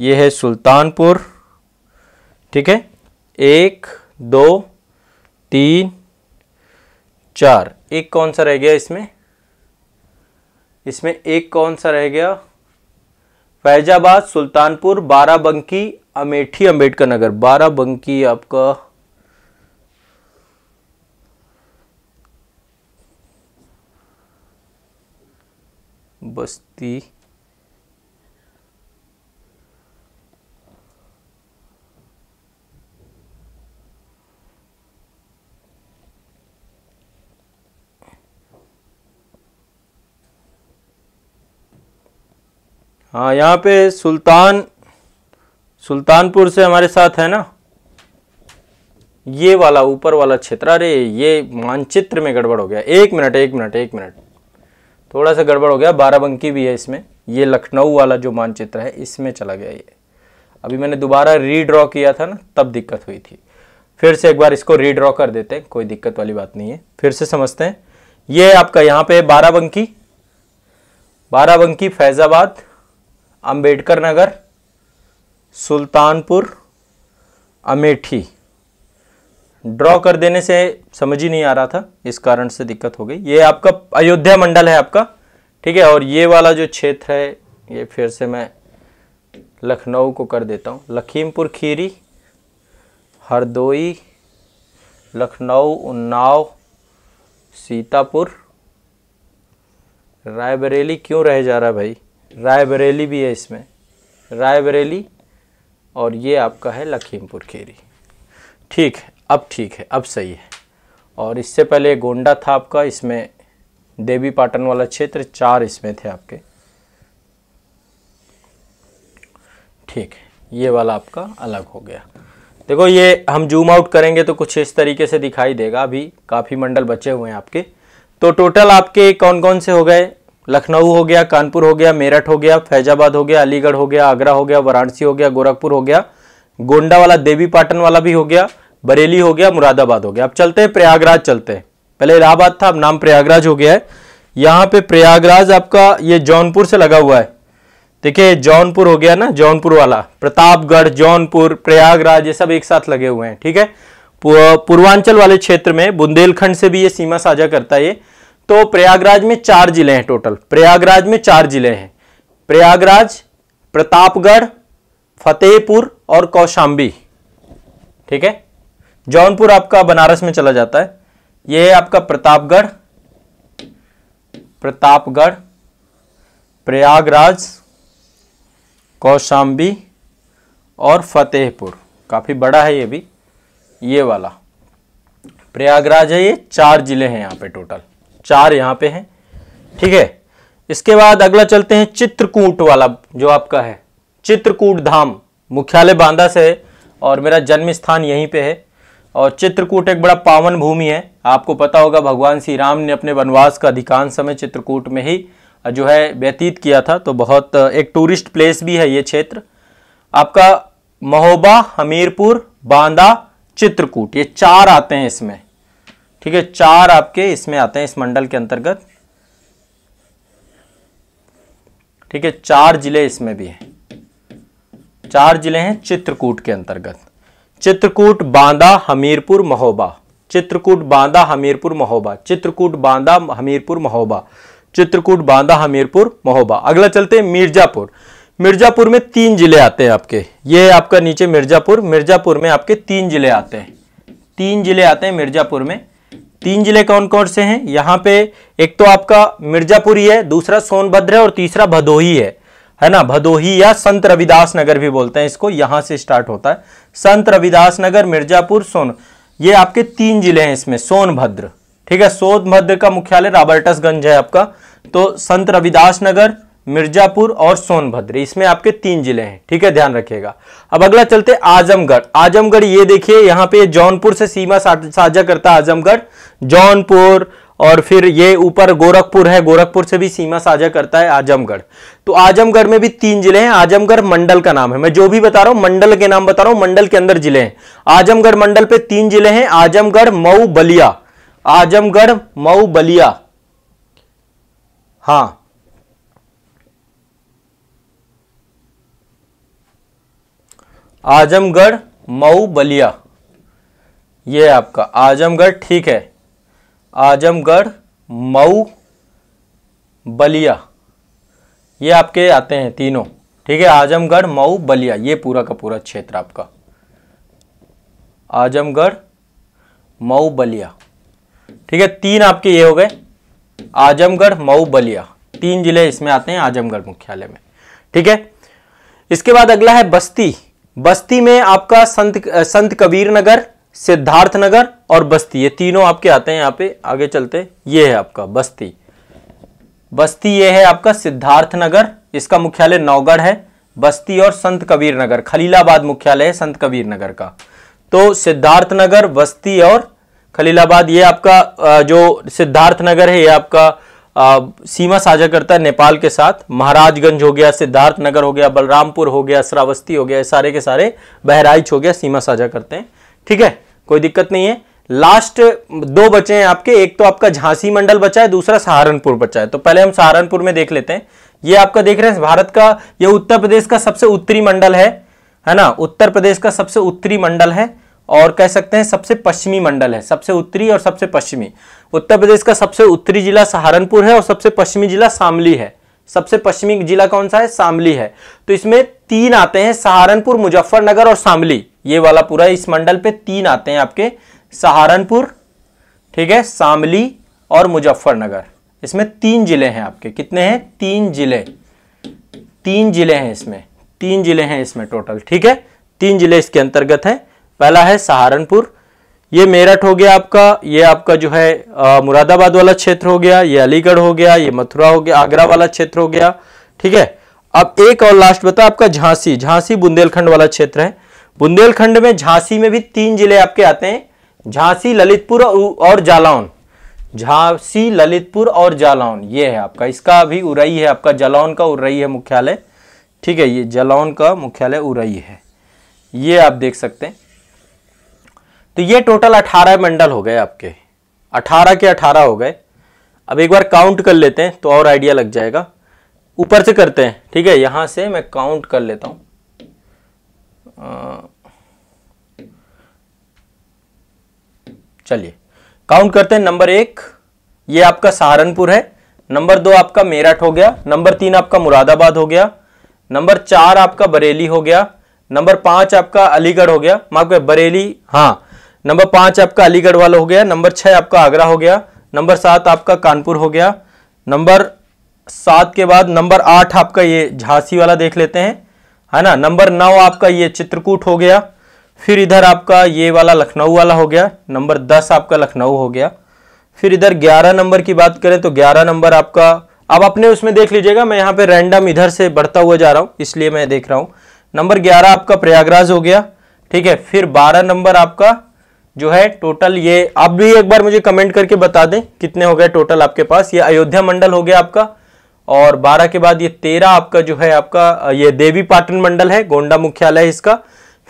ये है सुल्तानपुर ठीक है एक दो तीन चार एक कौन सा रह गया इसमें इसमें एक कौन सा रह गया फैजाबाद सुल्तानपुर बाराबंकी अमेठी अंबेडकर नगर बाराबंकी आपका बस्ती हाँ यहाँ पे सुल्तान सुल्तानपुर से हमारे साथ है ना ये वाला ऊपर वाला क्षेत्र अरे ये मानचित्र में गड़बड़ हो गया एक मिनट एक मिनट एक मिनट थोड़ा सा गड़बड़ हो गया बाराबंकी भी है इसमें ये लखनऊ वाला जो मानचित्र है इसमें चला गया ये अभी मैंने दोबारा रीड्रॉ किया था ना तब दिक्कत हुई थी फिर से एक बार इसको रीड्रॉ कर देते हैं कोई दिक्कत वाली बात नहीं है फिर से समझते हैं ये आपका यहाँ पे बाराबंकी बाराबंकी फैज़ाबाद अंबेडकर नगर सुल्तानपुर अमेठी ड्रॉ कर देने से समझ ही नहीं आ रहा था इस कारण से दिक्कत हो गई ये आपका अयोध्या मंडल है आपका ठीक है और ये वाला जो क्षेत्र है ये फिर से मैं लखनऊ को कर देता हूँ लखीमपुर खीरी हरदोई लखनऊ उन्नाव सीतापुर रायबरेली क्यों रह जा रहा है भाई रायबरेली भी है इसमें रायबरेली और ये आपका है लखीमपुर खीरी ठीक है अब ठीक है अब सही है और इससे पहले गोंडा था आपका इसमें देवी पाटन वाला क्षेत्र चार इसमें थे आपके ठीक है ये वाला आपका अलग हो गया देखो ये हम जूम आउट करेंगे तो कुछ इस तरीके से दिखाई देगा अभी काफ़ी मंडल बचे हुए हैं आपके तो टोटल आपके कौन कौन से हो गए लखनऊ हो गया कानपुर हो गया मेरठ हो गया फैजाबाद हो गया अलीगढ़ हो गया आगरा हो गया वाराणसी हो गया गोरखपुर हो गया गोंडा वाला देवी पाटन वाला भी हो गया बरेली हो गया मुरादाबाद हो गया अब चलते हैं प्रयागराज चलते हैं पहले इलाहाबाद था अब नाम प्रयागराज हो गया है यहाँ पे प्रयागराज आपका ये जौनपुर से लगा हुआ है देखिए जौनपुर हो गया ना जौनपुर वाला प्रतापगढ़ जौनपुर प्रयागराज ये सब एक साथ लगे हुए हैं ठीक है पूर्वांचल वाले क्षेत्र में बुंदेलखंड से भी ये सीमा साझा करता है तो प्रयागराज में चार जिले हैं टोटल प्रयागराज में चार जिले हैं प्रयागराज प्रतापगढ़ फतेहपुर और कौशाम्बी ठीक है जौनपुर आपका बनारस में चला जाता है यह है आपका प्रतापगढ़ प्रतापगढ़ प्रयागराज कौशाम्बी और फतेहपुर काफ़ी बड़ा है ये भी ये वाला प्रयागराज है ये चार जिले हैं यहाँ पे टोटल चार यहाँ पे हैं ठीक है इसके बाद अगला चलते हैं चित्रकूट वाला जो आपका है चित्रकूट धाम मुख्यालय बांदा से है और मेरा जन्म स्थान यहीं पे है और चित्रकूट एक बड़ा पावन भूमि है आपको पता होगा भगवान श्री राम ने अपने वनवास का अधिकांश समय चित्रकूट में ही जो है व्यतीत किया था तो बहुत एक टूरिस्ट प्लेस भी है ये क्षेत्र आपका महोबा हमीरपुर बांदा चित्रकूट ये चार आते हैं इसमें ठीक है चार आपके इसमें आते हैं इस मंडल के अंतर्गत ठीक है चार जिले इसमें भी हैं चार जिले हैं चित्रकूट के अंतर्गत चित्रकूट बांदा हमीरपुर महोबा चित्रकूट बांदा हमीरपुर महोबा चित्रकूट बांदा हमीरपुर महोबा चित्रकूट बांदा हमीरपुर महोबा अगला चलते हैं मिर्जापुर मिर्जापुर में तीन जिले आते हैं आपके ये आपका नीचे मिर्जापुर मिर्जापुर में आपके तीन जिले आते हैं तीन जिले आते हैं मिर्जापुर में तीन जिले कौन कौन से हैं यहाँ पे एक तो आपका मिर्जापुरी है दूसरा सोनभद्र है और तीसरा भदोही है है ना भदोही या संत रविदास नगर भी बोलते हैं इसको यहां से स्टार्ट होता है संत रविदास नगर मिर्जापुर सोन ये आपके तीन जिले हैं इसमें सोनभद्र ठीक है सोनभद्र का मुख्यालय रॉबर्टसगंज है आपका तो संत रविदास नगर मिर्जापुर और सोनभद्र इसमें आपके तीन जिले हैं ठीक है ध्यान रखिएगा अब अगला चलते आजमगढ़ आजमगढ़ ये देखिए यहाँ पे जौनपुर से सीमा साझा करता आजमगढ़ जौनपुर और फिर ये ऊपर गोरखपुर है गोरखपुर से भी सीमा साझा करता है आजमगढ़ तो आजमगढ़ में भी तीन जिले हैं आजमगढ़ मंडल का नाम है मैं जो भी बता रहा हूं मंडल के नाम बता रहा हूं मंडल के अंदर जिले हैं आजमगढ़ मंडल पे तीन जिले हैं आजमगढ़ मऊ बलिया आजमगढ़ मऊ बलिया हाँ आजमगढ़ मऊ बलिया ये आपका आजमगढ़ ठीक है आजमगढ़ मऊ बलिया ये आपके आते हैं तीनों ठीक है आजमगढ़ मऊ बलिया ये पूरा का पूरा क्षेत्र आपका आजमगढ़ मऊ बलिया ठीक है तीन आपके ये हो गए आजमगढ़ मऊ बलिया तीन जिले इसमें आते हैं आजमगढ़ मुख्यालय में ठीक है इसके बाद अगला है बस्ती बस्ती में आपका संत संत कबीर नगर सिद्धार्थ नगर और बस्ती ये तीनों आपके आते हैं यहाँ पे आगे चलते ये है आपका बस्ती बस्ती ये है आपका सिद्धार्थ नगर इसका मुख्यालय नौगढ़ है बस्ती और संत कबीर नगर खलीलाबाद मुख्यालय है संत कबीर नगर का तो सिद्धार्थ नगर बस्ती और खलीलाबाद ये आपका जो सिद्धार्थ नगर है ये आपका आ, सीमा साझा करता है नेपाल के साथ महाराजगंज हो गया सिद्धार्थ नगर हो गया बलरामपुर हो गया श्रावस्ती हो गया सारे के सारे बहराइच हो गया सीमा साझा करते हैं ठीक है कोई दिक्कत नहीं है लास्ट दो बचे हैं आपके एक तो आपका झांसी मंडल बचा है दूसरा सहारनपुर बचा है तो पहले हम सहारनपुर में देख लेते हैं ये आपका देख रहे हैं भारत का ये उत्तर प्रदेश का सबसे उत्तरी मंडल है है ना उत्तर प्रदेश का सबसे उत्तरी मंडल है और कह सकते हैं सबसे पश्चिमी मंडल है सबसे उत्तरी और सबसे पश्चिमी उत्तर प्रदेश का सबसे उत्तरी जिला सहारनपुर है और सबसे पश्चिमी जिला शामली है सबसे पश्चिमी जिला कौन सा है शामली है तो इसमें तीन आते हैं सहारनपुर मुजफ्फरनगर और शामली ये वाला पूरा इस मंडल पे तीन आते हैं आपके सहारनपुर ठीक है शामली और मुजफ्फरनगर इसमें तीन जिले हैं आपके कितने हैं तीन जिले तीन जिले हैं इसमें तीन जिले हैं इसमें टोटल ठीक है तीन जिले इसके अंतर्गत है पहला है सहारनपुर ये मेरठ हो गया आपका ये आपका जो है आ, मुरादाबाद वाला क्षेत्र हो गया ये अलीगढ़ हो गया ये मथुरा हो गया आगरा वाला क्षेत्र हो गया ठीक है अब एक और लास्ट बता आपका झांसी झांसी बुंदेलखंड वाला क्षेत्र है बुंदेलखंड में झांसी में भी तीन जिले आपके आते हैं झांसी ललितपुर और जालौन झांसी ललितपुर और जालौन ये है आपका इसका अभी उरई है आपका जालौन का उरई है मुख्यालय ठीक है ये जालौन का मुख्यालय उरई है ये आप देख सकते हैं तो ये टोटल अठारह मंडल हो गए आपके अठारह के अठारह हो गए अब एक बार काउंट कर लेते हैं तो और आइडिया लग जाएगा ऊपर से करते हैं ठीक है यहां से मैं काउंट कर लेता हूं चलिए काउंट करते हैं नंबर एक ये आपका सहारनपुर है नंबर दो आपका मेरठ हो गया नंबर तीन आपका मुरादाबाद हो गया नंबर चार आपका बरेली हो गया नंबर पांच आपका अलीगढ़ हो गया माफ बरेली हाँ नंबर पांच आपका अलीगढ़ वाला हो गया नंबर छह आपका आगरा हो गया नंबर सात आपका कानपुर हो गया नंबर सात के बाद नंबर आठ आपका ये झांसी वाला देख लेते हैं है ना नंबर नौ आपका ये चित्रकूट हो गया फिर इधर आपका ये वाला लखनऊ वाला हो गया नंबर दस आपका लखनऊ हो गया फिर इधर ग्यारह नंबर की बात करें तो ग्यारह नंबर आपका आप अपने उसमें देख लीजिएगा मैं यहाँ पे रैंडम इधर से बढ़ता हुआ जा रहा हूँ इसलिए मैं देख रहा हूँ नंबर ग्यारह आपका प्रयागराज हो गया ठीक है फिर बारह नंबर आपका जो है टोटल ये आप भी एक बार मुझे कमेंट करके बता दें कितने हो गए टोटल आपके पास ये अयोध्या मंडल हो गया आपका और 12 के बाद ये 13 आपका जो है आपका ये देवी पाटन मंडल है गोंडा मुख्यालय है इसका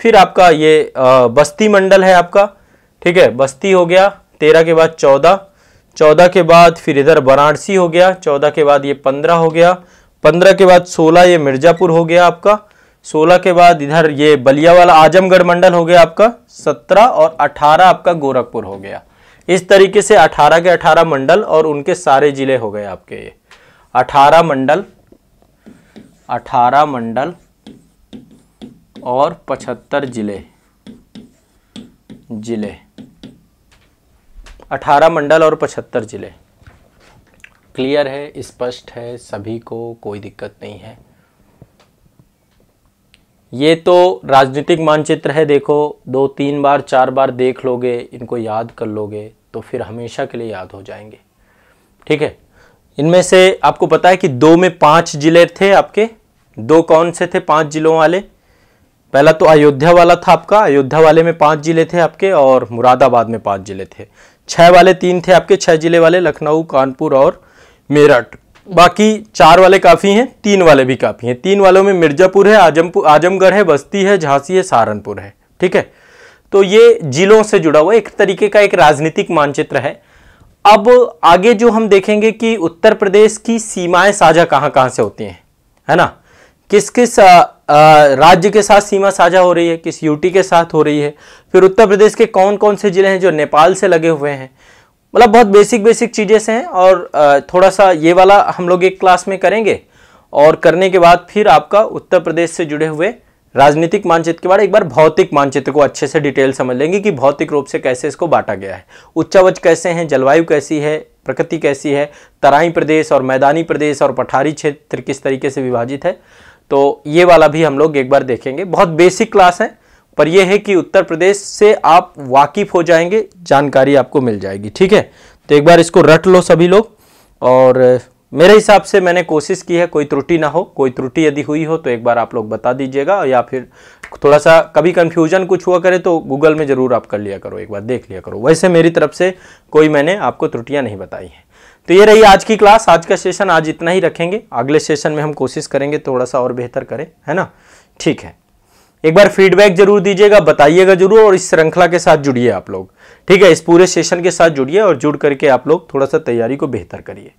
फिर आपका ये बस्ती मंडल है आपका ठीक है बस्ती हो गया तेरह के बाद चौदह चौदह के बाद फिर इधर वाराणसी हो गया चौदह के बाद ये पंद्रह हो गया पंद्रह के बाद सोलह ये मिर्ज़ापुर हो गया आपका सोलह के बाद इधर ये बलिया वाला आजमगढ़ मंडल हो गया आपका सत्रह और अठारह आपका गोरखपुर हो गया इस तरीके से अठारह के अठारह मंडल और उनके सारे जिले हो गए आपके ये अठारह मंडल अठारह मंडल और पचहत्तर जिले जिले अठारह मंडल और पचहत्तर जिले क्लियर है स्पष्ट है सभी को कोई दिक्कत नहीं है ये तो राजनीतिक मानचित्र है देखो दो तीन बार चार बार देख लोगे इनको याद कर लोगे तो फिर हमेशा के लिए याद हो जाएंगे ठीक है इनमें से आपको पता है कि दो में पांच जिले थे आपके दो कौन से थे पांच जिलों वाले पहला तो अयोध्या वाला था आपका अयोध्या वाले में पांच जिले थे आपके और मुरादाबाद में पांच जिले थे छः वाले तीन थे आपके छः जिले वाले लखनऊ कानपुर और मेरठ बाकी चार वाले काफ़ी हैं तीन वाले भी काफ़ी हैं तीन वालों में मिर्ज़ापुर है आजमपुर आजमगढ़ है बस्ती है झांसी है सहारनपुर है ठीक है तो ये जिलों से जुड़ा हुआ एक तरीके का एक राजनीतिक मानचित्र है अब आगे जो हम देखेंगे कि उत्तर प्रदेश की सीमाएं साझा कहाँ कहाँ से होती हैं है ना किस किस राज्य के साथ सीमा साझा हो रही है किस यूटी के साथ हो रही है फिर उत्तर प्रदेश के कौन कौन से जिले हैं जो नेपाल से लगे हुए हैं मतलब बहुत बेसिक बेसिक चीज़ें हैं और थोड़ा सा ये वाला हम लोग एक क्लास में करेंगे और करने के बाद फिर आपका उत्तर प्रदेश से जुड़े हुए राजनीतिक मानचित्र के बाद एक बार भौतिक मानचित्र को अच्छे से डिटेल समझ लेंगे कि भौतिक रूप से कैसे इसको बांटा गया है उच्चावच कैसे हैं जलवायु कैसी है प्रकृति कैसी है तराई प्रदेश और मैदानी प्रदेश और पठारी क्षेत्र किस तरीके से विभाजित है तो ये वाला भी हम लोग एक बार देखेंगे बहुत बेसिक क्लास है पर यह है कि उत्तर प्रदेश से आप वाकिफ हो जाएंगे जानकारी आपको मिल जाएगी ठीक है तो एक बार इसको रट लो सभी लोग और मेरे हिसाब से मैंने कोशिश की है कोई त्रुटि ना हो कोई त्रुटि यदि हुई हो तो एक बार आप लोग बता दीजिएगा या फिर थोड़ा सा कभी कन्फ्यूजन कुछ हुआ करे तो गूगल में ज़रूर आप कर लिया करो एक बार देख लिया करो वैसे मेरी तरफ से कोई मैंने आपको त्रुटियाँ नहीं बताई हैं तो ये रही आज की क्लास आज का सेशन आज इतना ही रखेंगे अगले सेशन में हम कोशिश करेंगे थोड़ा सा और बेहतर करें है ना ठीक है एक बार फीडबैक जरूर दीजिएगा बताइएगा जरूर और इस श्रृंखला के साथ जुड़िए आप लोग ठीक है इस पूरे सेशन के साथ जुड़िए और जुड़ करके आप लोग थोड़ा सा तैयारी को बेहतर करिए